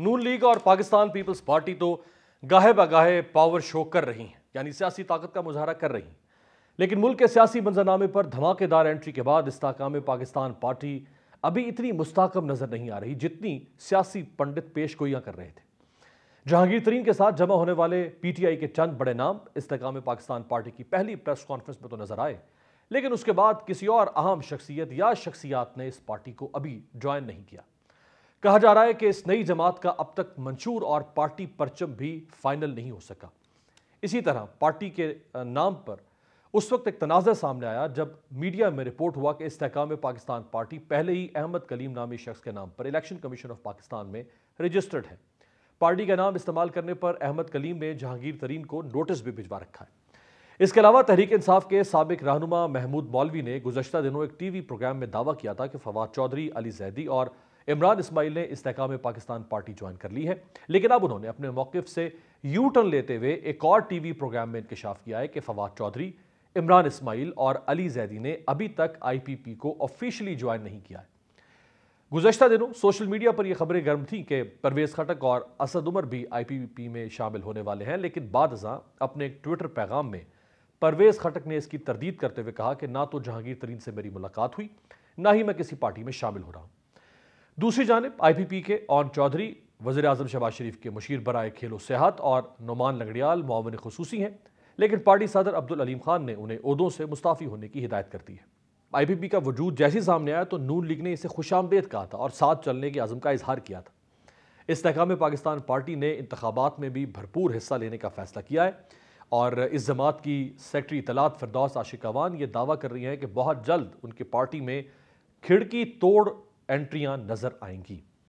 नून league और Pakistan peoples party तो गाहे बगाहे पावर शो कर रही हैं यानी सियासी ताकत का मुजाहरा कर रही हैं लेकिन मुल्क के सियासी मंजरनामे पर धमाकेदार एंट्री के बाद इस ताकाम पाकिस्तान पार्टी अभी इतनी मुस्ताकम नजर नहीं आ रही जितनी सियासी पंडित पेश गोइयाँ कर रहे थे जहांगीर तरीन के साथ जमा होने वाले पी टी आई के चंद बड़े नाम तकाम पाकिस्तान पार्टी की पहली प्रेस कॉन्फ्रेंस में तो नजर आए लेकिन उसके बाद किसी और अहम शख्सियत या शख्सियात ने इस पार्टी को अभी ज्वाइन नहीं किया कहा जा रहा है कि इस नई जमात का अब तक मंशूर और पार्टी परचम भी फाइनल नहीं हो सका इसी तरह पार्टी के नाम पर उस वक्त एक तनाज़ा सामने आया जब मीडिया में रिपोर्ट हुआ कि इसकाम पाकिस्तान पार्टी पहले ही अहमद कलीम नामी शख्स के नाम पर इलेक्शन कमीशन ऑफ पाकिस्तान में रजिस्टर्ड है पार्टी का नाम इस्तेमाल करने पर अहमद कलीम ने जहांगीर तरीन को नोटिस भी भिजवा रखा है इसके अलावा तहरीक इंसाफ के सबक रहनुमा महमूद मौलवी ने गुजशत दिनों एक टी वी प्रोग्राम में दावा किया था कि फवाद चौधरी अली जैदी और इमरान इसमाइल ने इस्तेकाम पाकिस्तान पार्टी ज्वाइन कर ली है लेकिन अब उन्होंने अपने मौकफ से यू टर्न लेते हुए एक और टी वी प्रोग्राम में इंकशाफ किया है कि फवाद चौधरी इमरान इसमाइल और अली जैदी ने अभी तक आई पी पी को ऑफिशली ज्वाइन नहीं किया है गुजशत दिनों सोशल मीडिया पर यह खबरें गर्म थीं कि परवेज़ खटक और असद उमर भी आई पी पी में शामिल होने वाले हैं लेकिन बाद अपने एक ट्विटर पैगाम में परवेज़ खटक ने इसकी तरदीद करते हुए कहा कि ना तो जहांगीर तरीन से मेरी मुलाकात हुई ना ही मैं किसी पार्टी में शामिल हो रहा हूँ दूसरी जानब आई पी पी के ऑन चौधरी वजी अजम शहबाज शरीफ के मशीर बरए खेलो सेहत और नुमान लंगड़ियाल मावन खसूसी हैं लेकिन पार्टी सदर अब्दुल अलीम खान ने उन्हें उदों से मुस्ताफ़ी होने की हिदायत कर दी है आई पी पी का वजूद जैसे ही सामने आया तो नून लीग ने इसे खुश आमदेद कहा था और साथ चलने के आज़म का इजहार किया था इस तहकाम पाकिस्तान पार्टी ने इंतबात में भी भरपूर हिस्सा लेने का फैसला किया है और इस जमात की सेक्रटरी इतलात फरदौस आशिक अवान ये दावा कर रही हैं कि बहुत जल्द उनकी पार्टी में खिड़की तोड़ एंट्रियां नज़र आएंगी